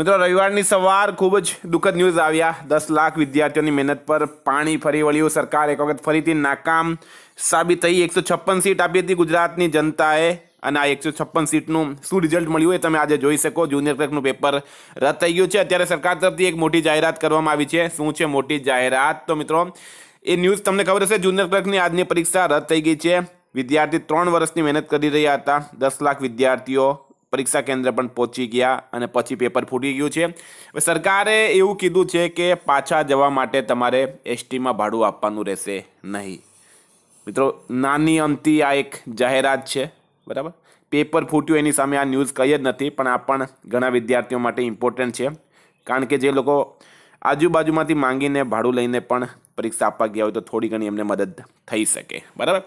મિત્રો રવિવારની સવાર ખૂબ જ દુઃખદ ન્યૂઝ આવ્યા દસ લાખ વિદ્યાર્થીઓની મહેનત પર પાણી ફરી વળ્યું સરકાર એક વખત ફરીથી નાકામ સાબિત થઈ એકસો છપ્પન સીટ આપી હતી ગુજરાતની જનતાએ અને આ એકસો છપ્પન સીટનું શું રિઝલ્ટ મળ્યું એ તમે આજે જોઈ શકો જુનિયર ક્લર્કનું પેપર રદ થઈ ગયું છે અત્યારે સરકાર તરફથી એક મોટી જાહેરાત કરવામાં આવી છે શું છે મોટી જાહેરાત તો મિત્રો એ ન્યૂઝ તમને ખબર હશે જુનિયર ક્લર્કની આજની પરીક્ષા રદ થઈ ગઈ છે વિદ્યાર્થી ત્રણ વર્ષની મહેનત કરી રહ્યા હતા દસ લાખ વિદ્યાર્થીઓ પરીક્ષા કેન્દ્ર પણ પહોંચી ગયા અને પછી પેપર ફૂટી ગયું છે હવે સરકારે એવું કીધું છે કે પાછા જવા માટે તમારે એસટીમાં ભાડું આપવાનું રહેશે નહીં મિત્રો નાની અંતિ આ એક જાહેરાત છે બરાબર પેપર ફૂટ્યું એની સામે આ ન્યૂઝ કહી જ નથી પણ આ પણ ઘણા વિદ્યાર્થીઓ માટે ઇમ્પોર્ટન્ટ છે કારણ કે જે લોકો આજુબાજુમાંથી માંગીને ભાડું લઈને પણ પરીક્ષા આપવા ગયા હોય તો થોડી ઘણી એમને મદદ થઈ શકે બરાબર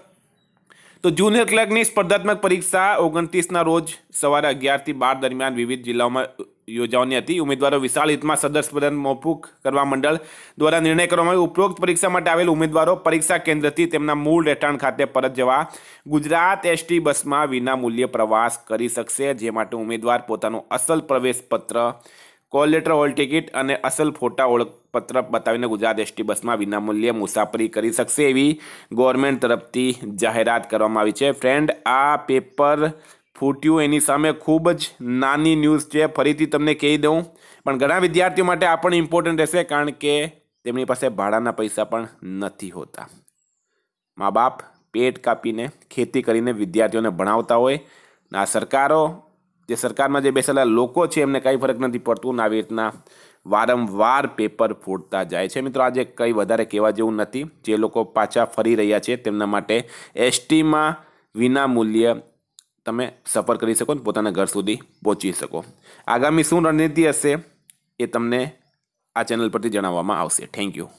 તો જુનિયર ક્લર્કની સ્પર્ધાત્મક પરીક્ષા ઓગણત્રીસના રોજ સવારે અગિયારથી બાર દરમિયાન વિવિધ જિલ્લાઓમાં યોજાવાની હતી ઉમેદવારો વિશાળ હિતમાં સદર સ્પર્ધાને મોફૂક કરવા મંડળ દ્વારા નિર્ણય કરવામાં આવ્યો ઉપરોક્ત પરીક્ષા માટે આવેલ ઉમેદવારો પરીક્ષા કેન્દ્રથી તેમના મૂળ રહેઠાણ ખાતે પરત જવા ગુજરાત એસટી બસમાં વિના મૂલ્યે પ્રવાસ કરી શકશે જે માટે ઉમેદવાર પોતાનું અસલ પ્રવેશપત્ર કોલ લેટર હોલ ટિકિટ અને અસલ ફોટા ઓળખપત્ર બતાવીને ગુજરાત એસટી બસમાં વિનામૂલ્યે મુસાફરી કરી શકશે એવી ગવર્મેન્ટ તરફથી જાહેરાત કરવામાં આવી છે ફ્રેન્ડ આ પેપર ફૂટ્યું એની સામે ખૂબ જ નાની ન્યૂઝ છે ફરીથી તમને કહી દઉં પણ ઘણા વિદ્યાર્થીઓ માટે આ પણ ઇમ્પોર્ટન્ટ રહેશે કારણ કે તેમની પાસે ભાડાના પૈસા પણ નથી હોતા મા બાપ પેટ કાપીને ખેતી કરીને વિદ્યાર્થીઓને ભણાવતા હોય આ સરકારો જે સરકારમાં જે બેસેલા લોકો છે એમને કંઈ ફરક નથી પડતું આવી રીતના વારંવાર પેપર ફૂટતા જાય છે મિત્રો આજે કંઈ વધારે કહેવા જેવું નથી જે લોકો પાછા ફરી રહ્યા છે તેમના માટે એસટીમાં વિના મૂલ્ય તમે સફર કરી શકો ને પોતાના ઘર સુધી પહોંચી શકો આગામી શું રણનીતિ હશે એ તમને આ ચેનલ પરથી જણાવવામાં આવશે થેન્ક યુ